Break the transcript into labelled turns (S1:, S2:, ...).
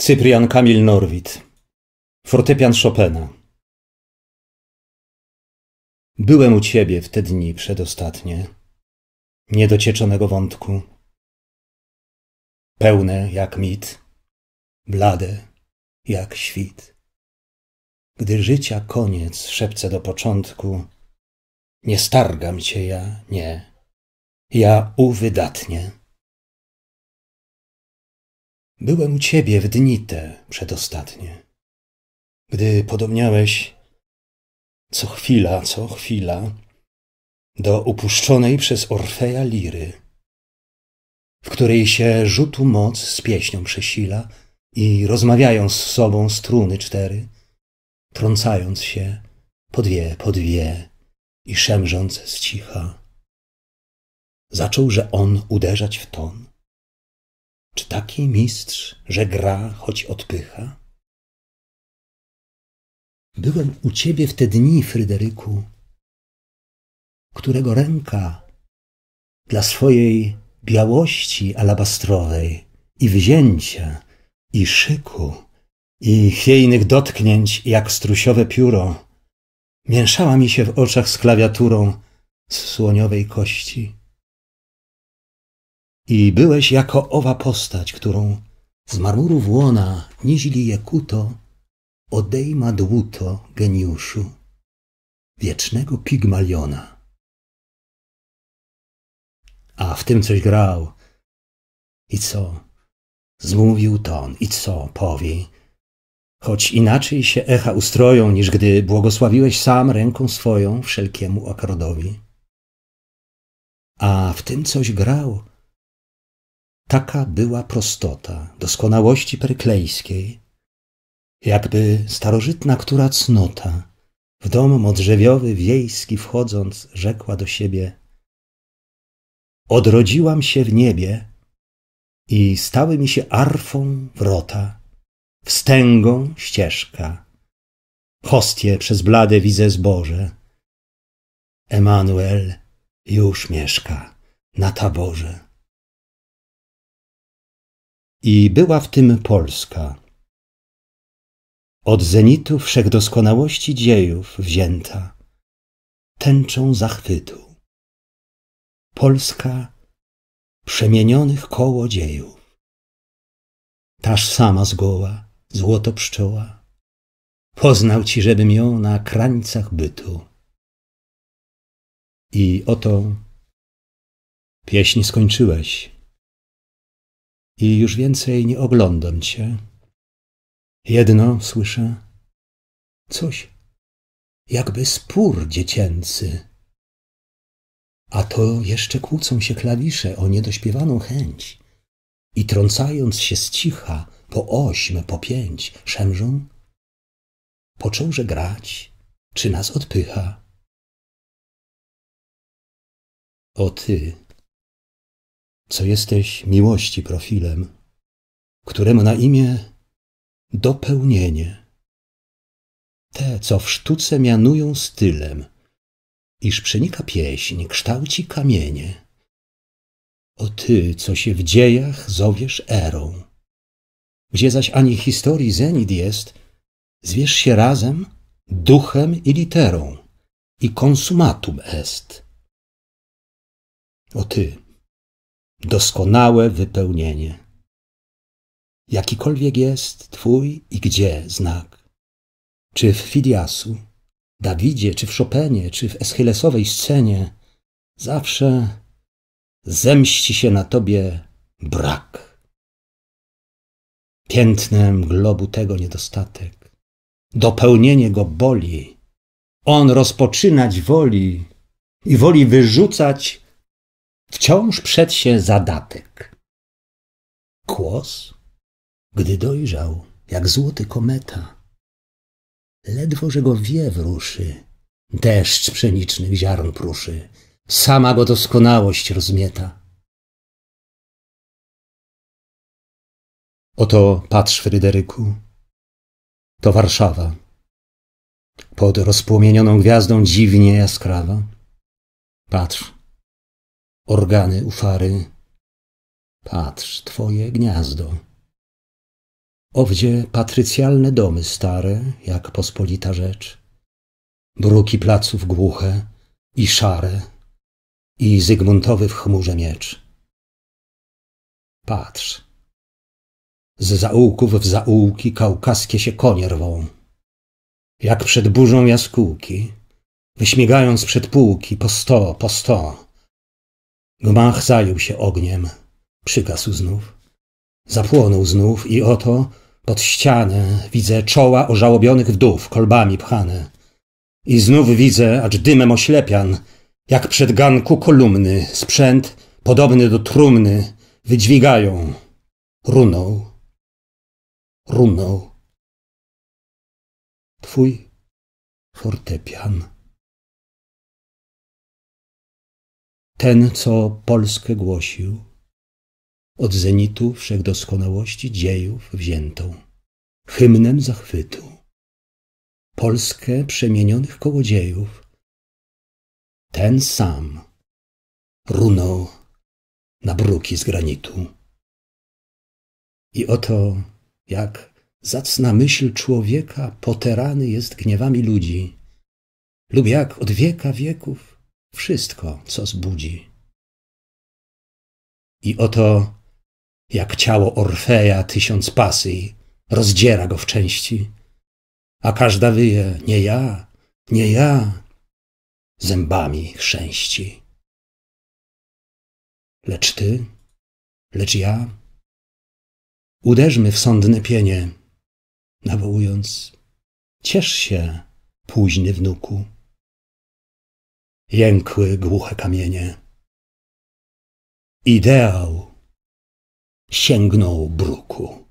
S1: Cyprian Kamil Norwid Fortepian Chopina Byłem u ciebie w te dni przedostatnie, niedocieczonego wątku. Pełne jak mit, blade jak świt. Gdy życia koniec szepce do początku, nie stargam cię ja, nie, ja uwydatnie. Byłem u ciebie w dni te przedostatnie. Gdy podobniałeś
S2: co chwila, co chwila do upuszczonej przez Orfeja liry, w której się rzutu moc z pieśnią przesila i rozmawiają z sobą struny cztery, trącając się po dwie, po dwie i szemrząc z cicha.
S1: Zaczął, że on uderzać w ton czy taki mistrz, że gra, choć odpycha? Byłem u ciebie w te dni, Fryderyku, którego ręka
S2: dla swojej białości alabastrowej i wzięcia, i szyku, i chwiejnych dotknięć jak strusiowe pióro, mięszała mi się w oczach z klawiaturą z słoniowej kości. I byłeś jako owa postać, którą z marmurów łona je kuto, odejma dłuto geniuszu,
S1: wiecznego pigmaliona. A w tym coś grał. I co? Zmówił
S2: ton, i co? Powie. Choć inaczej się echa ustroją, niż gdy błogosławiłeś sam ręką swoją wszelkiemu akordowi. A w tym coś grał Taka była prostota doskonałości perklejskiej, jakby starożytna która cnota, w dom modrzewiowy wiejski wchodząc, rzekła do siebie Odrodziłam się w niebie i stały mi się arfą wrota, wstęgą ścieżka. Hostie przez
S1: blade widzę zboże. Emanuel już mieszka na taborze i była w tym Polska. Od zenitu wszechdoskonałości dziejów wzięta, tęczą zachwytu. Polska przemienionych koło dziejów.
S2: Taż sama zgoła, złoto pszczoła, poznał ci, żebym ją na
S1: krańcach bytu. I oto pieśń skończyłeś i już więcej nie oglądam cię. Jedno słyszę. Coś, jakby spór dziecięcy. A to jeszcze
S2: kłócą się klawisze o niedośpiewaną chęć i trącając się z cicha
S1: po ośm, po pięć, szemrzą. Począłże grać, czy nas odpycha. O ty, co jesteś miłości profilem, któremu na imię dopełnienie. Te, co w sztuce
S2: mianują stylem, iż przenika pieśń, kształci kamienie. O ty, co się w dziejach zowiesz erą, gdzie zaś ani historii zenit jest, zwierz się razem duchem
S1: i literą i konsumatum est. O ty, doskonałe wypełnienie.
S2: Jakikolwiek jest Twój i gdzie znak, czy w Fidiasu, Dawidzie, czy w Chopinie, czy w Eschylesowej scenie, zawsze zemści się na Tobie brak. Piętnem globu tego niedostatek, dopełnienie go boli, on rozpoczynać woli i woli wyrzucać Wciąż przed się zadatek. Kłos, gdy dojrzał, jak złoty kometa, ledwo, że go wiew
S1: ruszy, deszcz pszenicznych ziarn pruszy, sama go doskonałość rozmieta. Oto patrz, Fryderyku, to Warszawa, pod
S2: rozpłomienioną gwiazdą dziwnie jaskrawa. Patrz, organy ufary, Patrz, twoje gniazdo. Owdzie patrycjalne domy stare, jak pospolita rzecz,
S1: bruki placów głuche i szare, i Zygmuntowy w chmurze miecz. Patrz, z zaułków w zaułki kaukaskie się konie rwą, jak przed burzą
S2: jaskółki, wyśmiegając przed półki po sto, po sto, Gmach zajął się ogniem, przygasł znów. Zapłonął znów i oto pod ścianę widzę czoła ożałobionych wdów, kolbami pchane. I znów widzę, acz dymem oślepian, jak przed ganku kolumny, sprzęt
S1: podobny do trumny, wydźwigają. Runął, runął. Twój fortepian. ten, co Polskę głosił, od zenitu wszechdoskonałości dziejów wziętą, hymnem zachwytu. Polskę przemienionych kołodziejów, ten sam runął na bruki z granitu. I oto,
S2: jak zacna myśl człowieka poterany jest gniewami ludzi,
S1: lub jak od wieka wieków wszystko, co zbudzi. I oto, jak ciało Orfeja tysiąc
S2: pasy rozdziera go w części, a każda wyje, nie ja,
S1: nie ja, zębami chrzęści. Lecz ty, lecz ja, uderzmy w sądne pienie, nawołując, ciesz się, późny wnuku jękły głuche kamienie. Ideał sięgnął bruku.